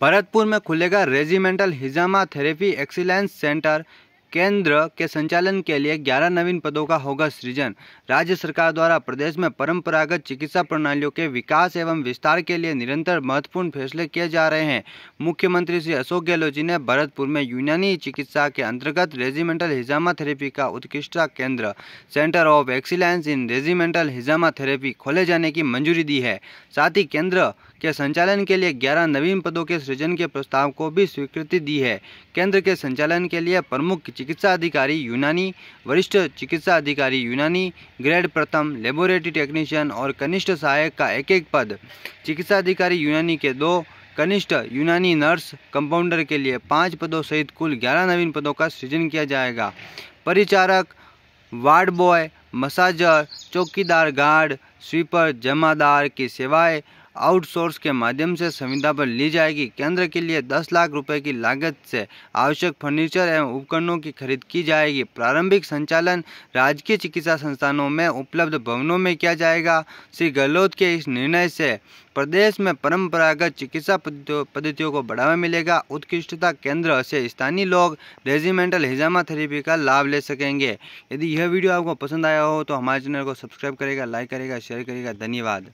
भरतपुर में खुलेगा रेजिमेंटल हिजामा थेरेपी एक्सीलेंस सेंटर केंद्र के संचालन के लिए 11 नवीन पदों का होगा सृजन राज्य सरकार द्वारा प्रदेश में परंपरागत चिकित्सा प्रणालियों के विकास एवं विस्तार के लिए निरंतर महत्वपूर्ण फैसले किए जा रहे हैं मुख्यमंत्री श्री अशोक गहलोत जी ने भरतपुर में यूनानी चिकित्सा के अंतर्गत रेजिमेंटल हिजामा थेरेपी का उत्कृष्टता केंद्र centre of excellence in regimental हिजामा थेरेपी खोले जाने की मंजूरी दी है साथ ही केंद्र के संचालन के लिए 11 नवीन पदों के सृजन के प्रस्ताव को भी स्वीकृति दी है केंद्र के संचालन के लिए प्रमुख चिकित्सा अधिकारी यूनानी वरिष्ठ चिकित्सा अधिकारी यूनानी ग्रेड प्रथम लेबोरेटरी टेक्नीशियन और कनिष्ठ सहायक का एक एक पद चिकित्सा अधिकारी यूनानी के दो कनिष्ठ यूनानी नर्स कंपाउंडर के लिए पाँच पदों सहित कुल ग्यारह नवीन पदों का सृजन किया जाएगा परिचारक वार्ड बॉय मसाजर चौकीदार गार्ड स्वीपर जमादार की सेवाएं आउटसोर्स के माध्यम से संविदा पर ली जाएगी केंद्र के लिए दस लाख रुपए की लागत से आवश्यक फर्नीचर एवं उपकरणों की खरीद की जाएगी प्रारंभिक संचालन राजकीय चिकित्सा संस्थानों में उपलब्ध भवनों में किया जाएगा श्री गहलोत के इस निर्णय से प्रदेश में परंपरागत चिकित्सा पद्धतियों को बढ़ावा मिलेगा उत्कृष्टता केंद्र से स्थानीय लोग रेजिमेंटल हिजामा थेरेपी का लाभ ले सकेंगे यदि यह वीडियो आपको पसंद आया हो तो हमारे चैनल को सब्सक्राइब करेगा लाइक करेगा शेयर करेगा धन्यवाद